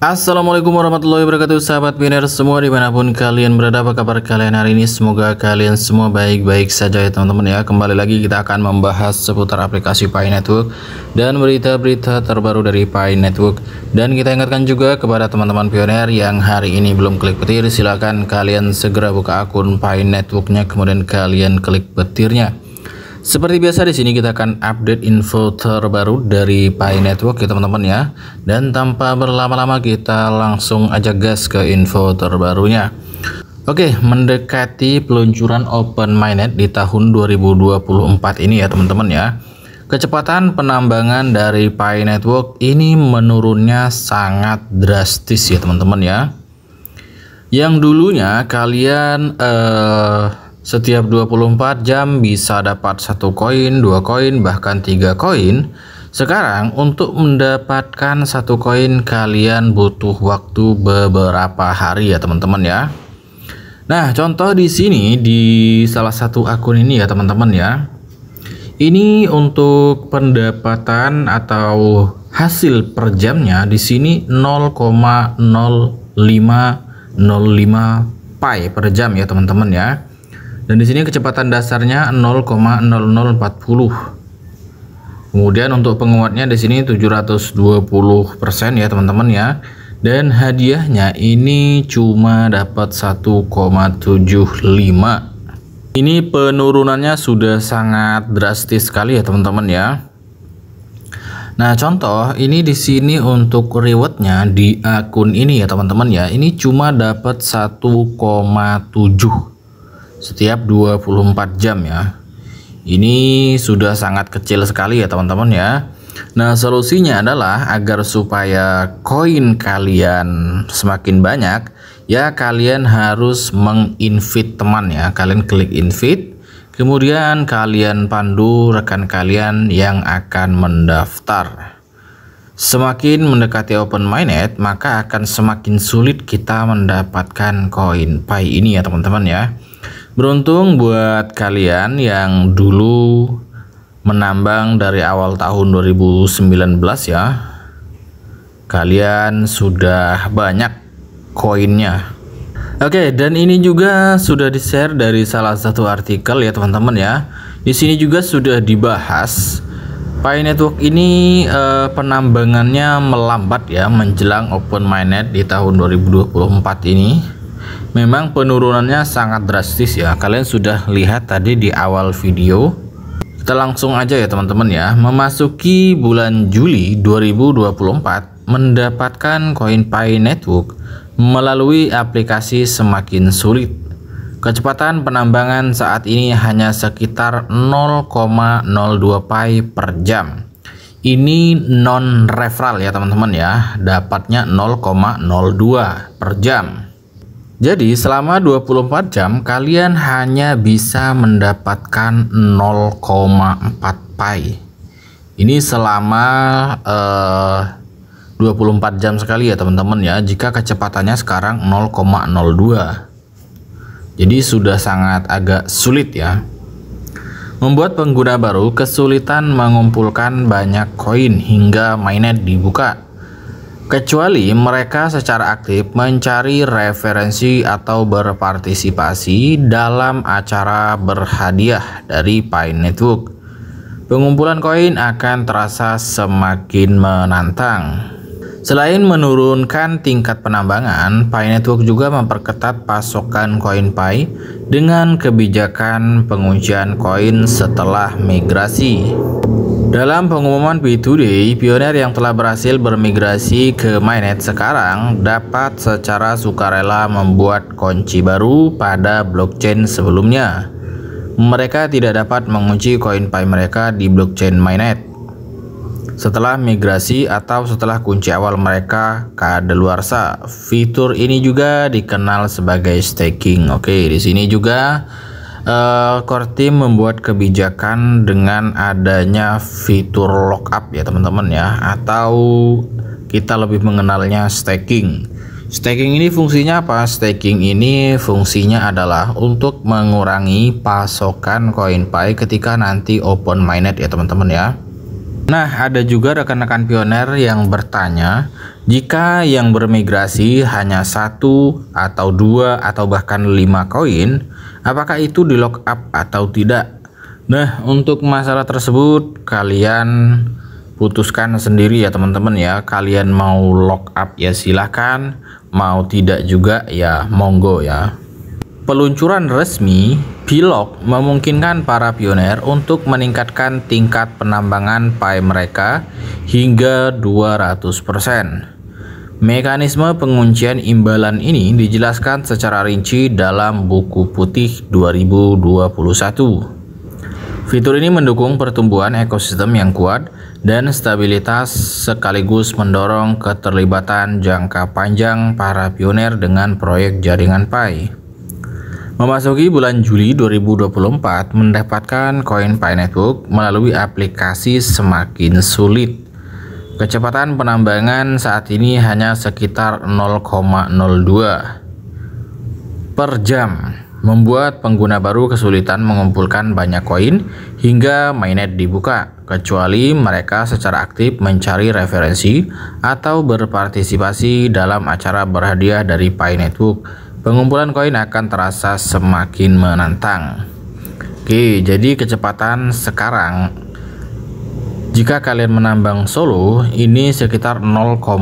Assalamualaikum warahmatullahi wabarakatuh sahabat Biner semua dimanapun kalian berada apa kabar kalian hari ini semoga kalian semua baik-baik saja ya teman-teman ya kembali lagi kita akan membahas seputar aplikasi Pi Network dan berita-berita terbaru dari Pi Network dan kita ingatkan juga kepada teman-teman pioner yang hari ini belum klik petir silahkan kalian segera buka akun Pi Networknya kemudian kalian klik petirnya seperti biasa di sini kita akan update info terbaru dari Pi Network ya teman-teman ya. Dan tanpa berlama-lama kita langsung aja gas ke info terbarunya. Oke, mendekati peluncuran Open Mainnet di tahun 2024 ini ya teman-teman ya. Kecepatan penambangan dari Pi Network ini menurunnya sangat drastis ya teman-teman ya. Yang dulunya kalian eh setiap 24 jam bisa dapat satu koin, dua koin, bahkan tiga koin. Sekarang untuk mendapatkan satu koin kalian butuh waktu beberapa hari ya teman-teman ya. Nah, contoh di sini di salah satu akun ini ya teman-teman ya. Ini untuk pendapatan atau hasil per jamnya di sini 0,0505 pi per jam ya teman-teman ya. Dan di sini kecepatan dasarnya 0,0040. Kemudian untuk penguatnya di sini 720% ya teman-teman ya. Dan hadiahnya ini cuma dapat 1,75. Ini penurunannya sudah sangat drastis sekali ya teman-teman ya. Nah, contoh ini di sini untuk rewardnya di akun ini ya teman-teman ya. Ini cuma dapat 1,7 setiap 24 jam ya. Ini sudah sangat kecil sekali ya teman-teman ya. Nah, solusinya adalah agar supaya koin kalian semakin banyak, ya kalian harus menginvite teman ya. Kalian klik invite, kemudian kalian pandu rekan kalian yang akan mendaftar. Semakin mendekati open mainnet, maka akan semakin sulit kita mendapatkan koin pai ini ya teman-teman ya. Beruntung buat kalian yang dulu menambang dari awal tahun 2019 ya. Kalian sudah banyak koinnya. Oke, dan ini juga sudah di-share dari salah satu artikel ya teman-teman ya. Di sini juga sudah dibahas Pi Network ini eh, penambangannya melambat ya menjelang Open Mainnet di tahun 2024 ini memang penurunannya sangat drastis ya kalian sudah lihat tadi di awal video kita langsung aja ya teman-teman ya memasuki bulan Juli 2024 mendapatkan koin CoinPay Network melalui aplikasi semakin sulit kecepatan penambangan saat ini hanya sekitar 0,02 Pi per jam ini non referral ya teman-teman ya dapatnya 0,02 per jam jadi selama 24 jam kalian hanya bisa mendapatkan 0,4 pi. Ini selama eh, 24 jam sekali ya teman-teman ya jika kecepatannya sekarang 0,02. Jadi sudah sangat agak sulit ya. Membuat pengguna baru kesulitan mengumpulkan banyak koin hingga mainnet dibuka kecuali mereka secara aktif mencari referensi atau berpartisipasi dalam acara berhadiah dari Pi Network. Pengumpulan koin akan terasa semakin menantang. Selain menurunkan tingkat penambangan, Pi Network juga memperketat pasokan koin Pi dengan kebijakan penguncian koin setelah migrasi. Dalam pengumuman P2D, pioner yang telah berhasil bermigrasi ke mainnet sekarang dapat secara sukarela membuat kunci baru pada blockchain sebelumnya. Mereka tidak dapat mengunci koin Pi mereka di blockchain mainnet. Setelah migrasi atau setelah kunci awal mereka kadaluarsa, fitur ini juga dikenal sebagai staking. Oke, di sini juga Uh, core team membuat kebijakan dengan adanya fitur lock up ya teman-teman ya atau kita lebih mengenalnya staking. Staking ini fungsinya apa? Staking ini fungsinya adalah untuk mengurangi pasokan koin pai ketika nanti open mainnet ya teman-teman ya. Nah, ada juga rekan-rekan pioner yang bertanya, jika yang bermigrasi hanya satu atau dua atau bahkan lima koin, apakah itu di lock up atau tidak? Nah, untuk masalah tersebut kalian putuskan sendiri ya teman-teman ya. Kalian mau lock up ya silahkan, mau tidak juga ya monggo ya. Peluncuran resmi Pilok memungkinkan para pioner untuk meningkatkan tingkat penambangan pai mereka hingga 200%. Mekanisme penguncian imbalan ini dijelaskan secara rinci dalam buku putih 2021. Fitur ini mendukung pertumbuhan ekosistem yang kuat dan stabilitas sekaligus mendorong keterlibatan jangka panjang para pioner dengan proyek jaringan Pi. Memasuki bulan Juli 2024, mendapatkan koin Pi Network melalui aplikasi semakin sulit. Kecepatan penambangan saat ini hanya sekitar 0,02 per jam membuat pengguna baru kesulitan mengumpulkan banyak koin hingga mainnet dibuka, kecuali mereka secara aktif mencari referensi atau berpartisipasi dalam acara berhadiah dari Pi Network. Pengumpulan koin akan terasa semakin menantang. Oke, jadi kecepatan sekarang jika kalian menambang solo ini sekitar 0,02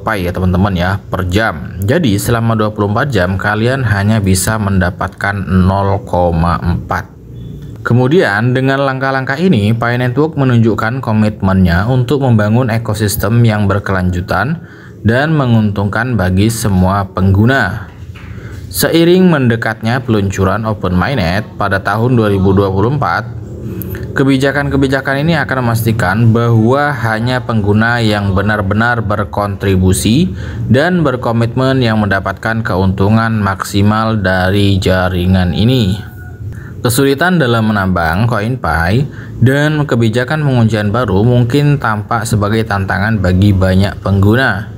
pi ya teman-teman ya per jam jadi selama 24 jam kalian hanya bisa mendapatkan 0,4 Kemudian dengan langkah-langkah ini, Pi Network menunjukkan komitmennya untuk membangun ekosistem yang berkelanjutan dan menguntungkan bagi semua pengguna. Seiring mendekatnya peluncuran Open Mainnet pada tahun 2024, Kebijakan-kebijakan ini akan memastikan bahwa hanya pengguna yang benar-benar berkontribusi dan berkomitmen yang mendapatkan keuntungan maksimal dari jaringan ini. Kesulitan dalam menambang koin CoinPay dan kebijakan penguncian baru mungkin tampak sebagai tantangan bagi banyak pengguna.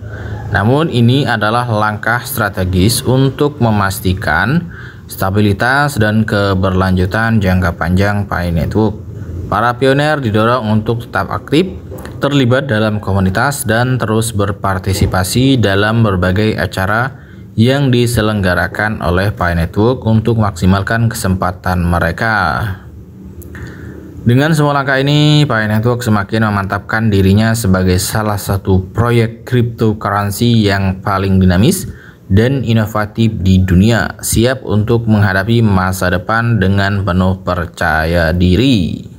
Namun ini adalah langkah strategis untuk memastikan stabilitas dan keberlanjutan jangka panjang Pi Network. Para pioner didorong untuk tetap aktif, terlibat dalam komunitas, dan terus berpartisipasi dalam berbagai acara yang diselenggarakan oleh Pi Network untuk maksimalkan kesempatan mereka. Dengan semua langkah ini, Pi Network semakin memantapkan dirinya sebagai salah satu proyek cryptocurrency yang paling dinamis dan inovatif di dunia, siap untuk menghadapi masa depan dengan penuh percaya diri.